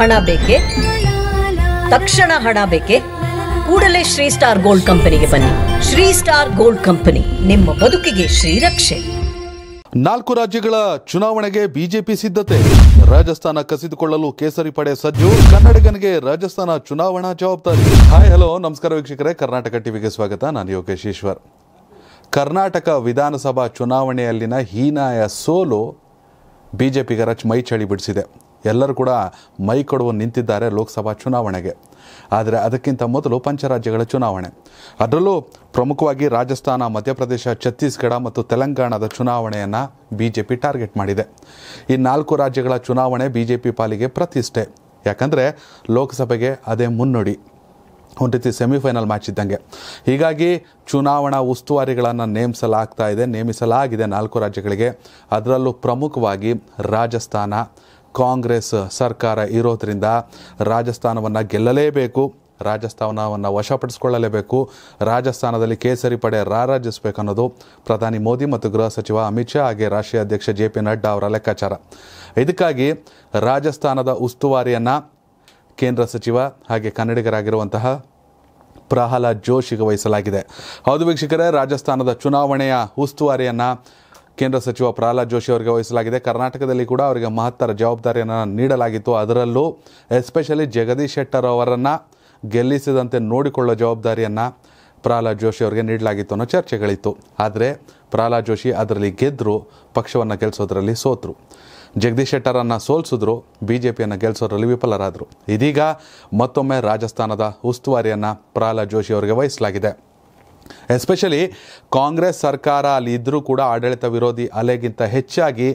ಹಣ ಬೇಕೆ ತಕ್ಷಣ ಹಣ ಬೇಕೆ ಕೂಡಲೇ ಶ್ರೀ ಸ್ಟಾರ್ ಗೋಲ್ಡ್ ಕಂಪನಿಗೆ ಬನ್ನಿ ಶ್ರೀ ಸ್ಟಾರ್ ಗೋಲ್ಡ್ ಕಂಪನಿ ನಿಮ್ಮ ಬದುಕಿಗೆ ಶ್ರೀರಕ್ಷೆ ನಾಲ್ಕು ರಾಜ್ಯಗಳ ಚುನಾವಣೆಗೆ ಬಿಜೆಪಿ ಸಿದ್ಧತೆ ರಾಜಸ್ಥಾನ ಕಸಿದುಕೊಳ್ಳಲು ಕೇಸರಿ ಪಡೆ ಸಜ್ಜು ಕನ್ನಡಿಗನಿಗೆ ರಾಜಸ್ಥಾನ ಚುನಾವಣಾ ಜವಾಬ್ದಾರಿ ಹಾಯ್ ಹಲೋ ನಮಸ್ಕಾರ ವೀಕ್ಷಕರೇ ಕರ್ನಾಟಕ ಟಿವಿಗೆ ಸ್ವಾಗತ ನಾನು ಯೋಗೇಶ್ ಈಶ್ವರ್ ಕರ್ನಾಟಕ ವಿಧಾನಸಭಾ ಚುನಾವಣೆಯಲ್ಲಿನ ಹೀನಾಯ ಸೋಲು ಬಿಜೆಪಿಗರ ಮೈ ಚಳಿ ಬಿಡಿಸಿದೆ ಎಲ್ಲರೂ ಕೂಡ ಮೈ ಕೊಡುವ ನಿಂತಿದ್ದಾರೆ ಲೋಕಸಭಾ ಚುನಾವಣೆಗೆ ಆದರೆ ಅದಕ್ಕಿಂತ ಮೊದಲು ಪಂಚರಾಜ್ಯಗಳ ಚುನಾವಣೆ ಅದರಲ್ಲೂ ಪ್ರಮುಖವಾಗಿ ರಾಜಸ್ಥಾನ ಮಧ್ಯಪ್ರದೇಶ ಛತ್ತೀಸ್ಗಢ ಮತ್ತು ತೆಲಂಗಾಣದ ಚುನಾವಣೆಯನ್ನು ಬಿ ಜೆ ಪಿ ಟಾರ್ಗೆಟ್ ಮಾಡಿದೆ ಈ ನಾಲ್ಕು ರಾಜ್ಯಗಳ ಚುನಾವಣೆ ಬಿ ಜೆ ಪಿ ಪಾಲಿಗೆ ಪ್ರತಿಷ್ಠೆ ಯಾಕಂದರೆ ಲೋಕಸಭೆಗೆ ಅದೇ ಮುನ್ನುಡಿ ಒಂದು ರೀತಿ ಸೆಮಿಫೈನಲ್ ಮ್ಯಾಚ್ ಇದ್ದಂಗೆ ಹೀಗಾಗಿ ಚುನಾವಣಾ ಉಸ್ತುವಾರಿಗಳನ್ನು ನೇಮಿಸಲಾಗ್ತಾ ಇದೆ ನೇಮಿಸಲಾಗಿದೆ ನಾಲ್ಕು ರಾಜ್ಯಗಳಿಗೆ ಅದರಲ್ಲೂ ಪ್ರಮುಖವಾಗಿ ರಾಜಸ್ಥಾನ ಕಾಂಗ್ರೆಸ್ ಸರ್ಕಾರ ಇರೋದರಿಂದ ರಾಜಸ್ಥಾನವನ್ನು ಗೆಲ್ಲಲೇಬೇಕು ರಾಜಸ್ಥಾನವನ್ನು ವಶಪಡಿಸಿಕೊಳ್ಳಲೇಬೇಕು ರಾಜಸ್ಥಾನದಲ್ಲಿ ಕೇಸರಿ ಪಡೆ ರಾರಾಜಿಸಬೇಕು ಅನ್ನೋದು ಪ್ರಧಾನಿ ಮೋದಿ ಮತ್ತು ಗೃಹ ಸಚಿವ ಅಮಿತ್ ಶಾ ಹಾಗೆ ರಾಷ್ಟ್ರೀಯ ಅಧ್ಯಕ್ಷ ಜೆ ಪಿ ನಡ್ಡಾ ಅವರ ಲೆಕ್ಕಾಚಾರ ಇದಕ್ಕಾಗಿ ರಾಜಸ್ಥಾನದ ಉಸ್ತುವಾರಿಯನ್ನು ಕೇಂದ್ರ ಸಚಿವ ಹಾಗೆ ಕನ್ನಡಿಗರಾಗಿರುವಂತಹ ಪ್ರಹ್ಲಾದ್ ಜೋಶಿಗೆ ವಹಿಸಲಾಗಿದೆ ಹೌದು ವೀಕ್ಷಕರೇ ರಾಜಸ್ಥಾನದ ಚುನಾವಣೆಯ ಉಸ್ತುವಾರಿಯನ್ನು ಕೇಂದ್ರ ಸಚಿವ ಪ್ರಹ್ಲಾದ್ ಜೋಶಿ ಅವರಿಗೆ ವಹಿಸಲಾಗಿದೆ ಕರ್ನಾಟಕದಲ್ಲಿ ಕೂಡ ಅವರಿಗೆ ಮಹತ್ತರ ಜವಾಬ್ದಾರಿಯನ್ನು ನೀಡಲಾಗಿತ್ತು ಅದರಲ್ಲೂ ಎಸ್ಪೆಷಲಿ ಜಗದೀಶ್ ಶೆಟ್ಟರ್ ಅವರನ್ನು ಗೆಲ್ಲಿಸಿದಂತೆ ನೋಡಿಕೊಳ್ಳೋ ಜವಾಬ್ದಾರಿಯನ್ನು ಪ್ರಹ್ಲಾದ್ ಜೋಶಿ ಅವರಿಗೆ ನೀಡಲಾಗಿತ್ತು ಅನ್ನೋ ಚರ್ಚೆಗಳಿತ್ತು ಆದರೆ ಪ್ರಹ್ಲಾದ್ ಜೋಶಿ ಅದರಲ್ಲಿ ಗೆದ್ದರು ಪಕ್ಷವನ್ನು ಗೆಲ್ಲಿಸೋದರಲ್ಲಿ ಸೋತರು ಜಗದೀಶ್ ಶೆಟ್ಟರನ್ನು ಸೋಲ್ಸಿದ್ರು ಬಿ ಜೆ ಪಿಯನ್ನು ಗೆಲ್ಲಿಸೋದ್ರಲ್ಲಿ ವಿಫಲರಾದರು ಇದೀಗ ಮತ್ತೊಮ್ಮೆ ರಾಜಸ್ಥಾನದ ಉಸ್ತುವಾರಿಯನ್ನು ಪ್ರಹ್ಲಾದ್ ಜೋಶಿ ಅವರಿಗೆ ವಹಿಸಲಾಗಿದೆ ಎಸ್ಪೆಷಲಿ ಕಾಂಗ್ರೆಸ್ ಸರ್ಕಾರ ಅಲ್ಲಿ ಇದ್ದರೂ ಕೂಡ ಆಡಳಿತ ವಿರೋಧಿ ಅಲೆಗಿಂತ ಹೆಚ್ಚಾಗಿ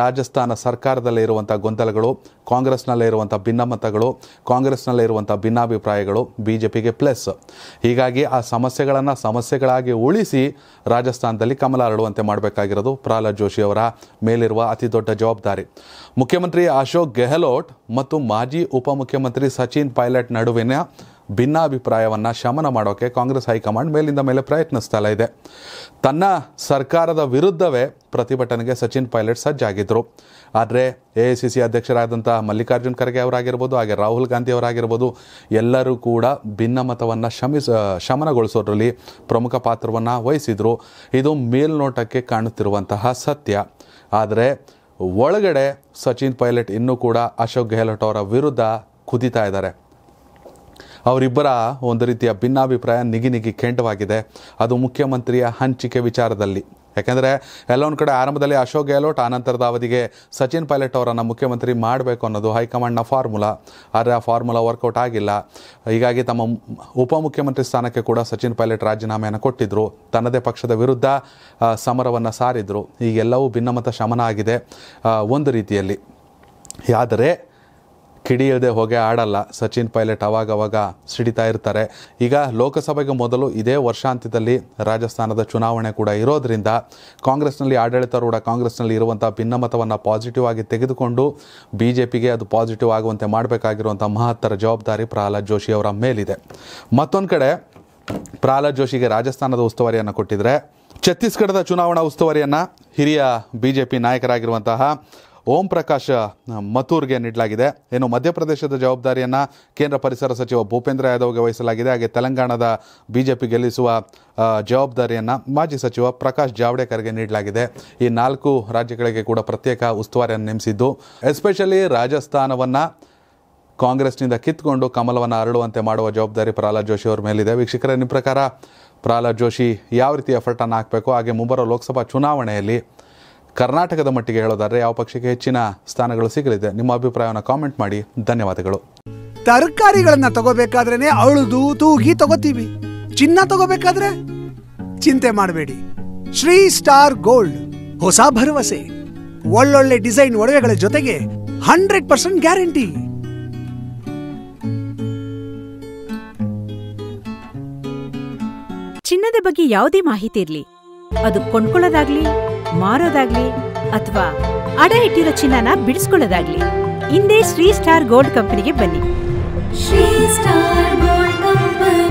ರಾಜಸ್ಥಾನ ಸರ್ಕಾರದಲ್ಲಿ ಇರುವಂಥ ಗೊಂದಲಗಳು ಕಾಂಗ್ರೆಸ್ನಲ್ಲೇ ಇರುವಂಥ ಭಿನ್ನಮತಗಳು ಕಾಂಗ್ರೆಸ್ನಲ್ಲಿ ಇರುವಂಥ ಭಿನ್ನಾಭಿಪ್ರಾಯಗಳು ಬಿ ಜೆ ಪಿಗೆ ಪ್ಲಸ್ ಹೀಗಾಗಿ ಆ ಸಮಸ್ಯೆಗಳನ್ನು ಸಮಸ್ಯೆಗಳಾಗಿ ಉಳಿಸಿ ರಾಜಸ್ಥಾನದಲ್ಲಿ ಕಮಲ ಅರಳುವಂತೆ ಮಾಡಬೇಕಾಗಿರೋದು ಪ್ರಹ್ಲಾದ್ ಜೋಶಿ ಅವರ ಮೇಲಿರುವ ಅತಿ ದೊಡ್ಡ ಜವಾಬ್ದಾರಿ ಮುಖ್ಯಮಂತ್ರಿ ಅಶೋಕ್ ಗೆಹ್ಲೋಟ್ ಮತ್ತು ಮಾಜಿ ಉಪಮುಖ್ಯಮಂತ್ರಿ ಸಚಿನ್ ಪೈಲಟ್ ನಡುವಿನ ಭಿನ್ನಾಭಿಪ್ರಾಯವನ್ನು ಶಮನ ಮಾಡೋಕ್ಕೆ ಕಾಂಗ್ರೆಸ್ ಹೈಕಮಾಂಡ್ ಮೇಲಿಂದ ಮೇಲೆ ಪ್ರಯತ್ನಿಸ್ತಾ ಇದೆ ತನ್ನ ಸರ್ಕಾರದ ವಿರುದ್ಧವೇ ಪ್ರತಿಭಟನೆಗೆ ಸಚಿನ್ ಪೈಲಟ್ ಸಜ್ಜಾಗಿದ್ದರು ಆದರೆ ಎ ಐ ಸಿ ಸಿ ಅಧ್ಯಕ್ಷರಾದಂಥ ಮಲ್ಲಿಕಾರ್ಜುನ್ ಖರ್ಗೆ ಅವರಾಗಿರ್ಬೋದು ಹಾಗೆ ರಾಹುಲ್ ಗಾಂಧಿ ಅವರಾಗಿರ್ಬೋದು ಎಲ್ಲರೂ ಕೂಡ ಭಿನ್ನಮತವನ್ನು ಶಮಿಸ ಶಮನಗೊಳಿಸೋದ್ರಲ್ಲಿ ಪ್ರಮುಖ ಪಾತ್ರವನ್ನು ವಹಿಸಿದರು ಇದು ಮೇಲ್ನೋಟಕ್ಕೆ ಕಾಣುತ್ತಿರುವಂತಹ ಸತ್ಯ ಆದರೆ ಒಳಗಡೆ ಸಚಿನ್ ಪೈಲಟ್ ಇನ್ನೂ ಕೂಡ ಅಶೋಕ್ ಗೆಹ್ಲೋಟ್ ಅವರ ವಿರುದ್ಧ ಕುದಿತಾ ಇದ್ದಾರೆ ಅವರಿಬ್ಬರ ಒಂದು ರೀತಿಯ ಭಿನ್ನಾಭಿಪ್ರಾಯ ನಿಗಿ ನಿಗಿ ಕೆಂಡವಾಗಿದೆ ಅದು ಮುಖ್ಯಮಂತ್ರಿಯ ಹಂಚಿಕೆ ವಿಚಾರದಲ್ಲಿ ಯಾಕೆಂದರೆ ಎಲ್ಲೊಂದು ಕಡೆ ಆರಂಭದಲ್ಲಿ ಅಶೋಕ್ ಗೆಹ್ಲೋಟ್ ಆನಂತರದ ಅವಧಿಗೆ ಸಚಿನ್ ಪೈಲಟ್ ಅವರನ್ನು ಮುಖ್ಯಮಂತ್ರಿ ಮಾಡಬೇಕು ಅನ್ನೋದು ಹೈಕಮಾಂಡ್ನ ಫಾರ್ಮುಲಾ ಆದರೆ ಆ ಫಾರ್ಮುಲಾ ವರ್ಕೌಟ್ ಆಗಿಲ್ಲ ಹೀಗಾಗಿ ತಮ್ಮ ಉಪಮುಖ್ಯಮಂತ್ರಿ ಸ್ಥಾನಕ್ಕೆ ಕೂಡ ಸಚಿನ್ ಪೈಲಟ್ ರಾಜೀನಾಮೆಯನ್ನು ಕೊಟ್ಟಿದ್ದರು ತನ್ನದೇ ಪಕ್ಷದ ವಿರುದ್ಧ ಸಮರವನ್ನು ಸಾರಿದರು ಈಗೆಲ್ಲವೂ ಭಿನ್ನಮತ ಶಮನ ಆಗಿದೆ ಒಂದು ರೀತಿಯಲ್ಲಿ ಆದರೆ ಕಿಡಿಯದೆ ಹೋಗೆ ಆಡಲ್ಲ ಸಚಿನ್ ಪೈಲಟ್ ಅವಾಗವಾಗ ಸಿಡಿತಾ ಇರ್ತಾರೆ ಈಗ ಲೋಕಸಭೆಗೆ ಮೊದಲು ಇದೇ ವರ್ಷಾಂತ್ಯದಲ್ಲಿ ರಾಜಸ್ಥಾನದ ಚುನಾವಣೆ ಕೂಡ ಇರೋದರಿಂದ ಕಾಂಗ್ರೆಸ್ನಲ್ಲಿ ಆಡಳಿತಾರೂಢ ಕಾಂಗ್ರೆಸ್ನಲ್ಲಿ ಇರುವಂಥ ಭಿನ್ನಮತವನ್ನು ಪಾಸಿಟಿವ್ ಆಗಿ ತೆಗೆದುಕೊಂಡು ಬಿ ಜೆ ಪಿಗೆ ಅದು ಪಾಸಿಟಿವ್ ಆಗುವಂತೆ ಮಾಡಬೇಕಾಗಿರುವಂಥ ಮಹತ್ತರ ಜವಾಬ್ದಾರಿ ಪ್ರಹ್ಲಾದ್ ಜೋಶಿ ಅವರ ಮೇಲಿದೆ ಮತ್ತೊಂದು ಕಡೆ ಪ್ರಹ್ಲಾದ್ ಜೋಶಿಗೆ ರಾಜಸ್ಥಾನದ ಉಸ್ತುವಾರಿಯನ್ನು ಕೊಟ್ಟಿದ್ರೆ ಛತ್ತೀಸ್ಗಢದ ಚುನಾವಣಾ ಉಸ್ತುವಾರಿಯನ್ನು ಹಿರಿಯ ಬಿ ಜೆ ಪಿ ನಾಯಕರಾಗಿರುವಂತಹ ಓಂ ಪ್ರಕಾಶ್ ಮಥೂರ್ಗೆ ನೀಡಲಾಗಿದೆ ಏನು ಮಧ್ಯಪ್ರದೇಶದ ಜವಾಬ್ದಾರಿಯನ್ನು ಕೇಂದ್ರ ಪರಿಸರ ಸಚಿವ ಭೂಪೇಂದ್ರ ಯಾದವ್ಗೆ ವಹಿಸಲಾಗಿದೆ ಹಾಗೆ ತೆಲಂಗಾಣದ ಬಿಜೆಪಿ ಗೆಲ್ಲಿಸುವ ಜವಾಬ್ದಾರಿಯನ್ನು ಮಾಜಿ ಸಚಿವ ಪ್ರಕಾಶ್ ಜಾವಡೇಕರ್ಗೆ ನೀಡಲಾಗಿದೆ ಈ ನಾಲ್ಕು ರಾಜ್ಯಗಳಿಗೆ ಕೂಡ ಪ್ರತ್ಯೇಕ ಉಸ್ತುವಾರಿಯನ್ನು ನೇಮಿಸಿದ್ದು ಎಸ್ಪೆಷಲಿ ರಾಜಸ್ಥಾನವನ್ನು ಕಾಂಗ್ರೆಸ್ನಿಂದ ಕಿತ್ಕೊಂಡು ಕಮಲವನ್ನು ಅರಳುವಂತೆ ಮಾಡುವ ಜವಾಬ್ದಾರಿ ಪ್ರಹ್ಲಾದ್ ಜೋಶಿ ಅವರ ಮೇಲಿದೆ ವೀಕ್ಷಕರ ನಿಮ್ಮ ಪ್ರಕಾರ ಪ್ರಹ್ಲಾದ್ ಜೋಶಿ ಯಾವ ರೀತಿ ಎಫರ್ಟನ್ನು ಹಾಕಬೇಕು ಹಾಗೆ ಮುಂಬರುವ ಲೋಕಸಭಾ ಚುನಾವಣೆಯಲ್ಲಿ ಕರ್ನಾಟಕದ ಮಟ್ಟಿಗೆ ಹೇಳೋದಾದರೆ ಯಾವ ಪಕ್ಷಕ್ಕೆ ಹೆಚ್ಚಿನ ಸ್ಥಾನಗಳು ಸಿಗಲಿದೆ ನಿಮ್ಮ ಅಭಿಪ್ರಾಯವನ್ನು ಕಾಮೆಂಟ್ ಮಾಡಿ ಧನ್ಯವಾದಗಳು ತರಕಾರಿಗಳನ್ನ ತಗೋಬೇಕಾದ್ರೆ ಅಳುದು ತೂಗಿ ತಗೋತೀವಿ ಚಿನ್ನ ತಗೋಬೇಕಾದ್ರೆ ಚಿಂತೆ ಮಾಡಬೇಡಿ ಶ್ರೀ ಸ್ಟಾರ್ ಗೋಲ್ಡ್ ಹೊಸ ಭರವಸೆ ಒಳ್ಳೊಳ್ಳೆ ಡಿಸೈನ್ ಒಡವೆಗಳ ಜೊತೆಗೆ ಹಂಡ್ರೆಡ್ ಪರ್ಸೆಂಟ್ ಗ್ಯಾರಂಟಿ ಚಿನ್ನದ ಬಗ್ಗೆ ಯಾವುದೇ ಮಾಹಿತಿ ಇರಲಿ ಅದು ಕೊಂಡ್ಕೊಳ್ಳೋದಾಗ್ಲಿ ಮಾರೋದಾಗ್ಲಿ ಅಥವಾ ಅಡ ಇಟ್ಟಿರೋ ಚಿನ್ನನ ಬಿಡಿಸ್ಕೊಳ್ಳೋದಾಗ್ಲಿ ಹಿಂದೆ ಶ್ರೀ ಸ್ಟಾರ್ ಗೋಲ್ಡ್ ಕಂಪನಿಗೆ ಬನ್ನಿ ಶ್ರೀ ಸ್ಟಾರ್ ಗೋಲ್ಡ್ ಕಂಪನಿ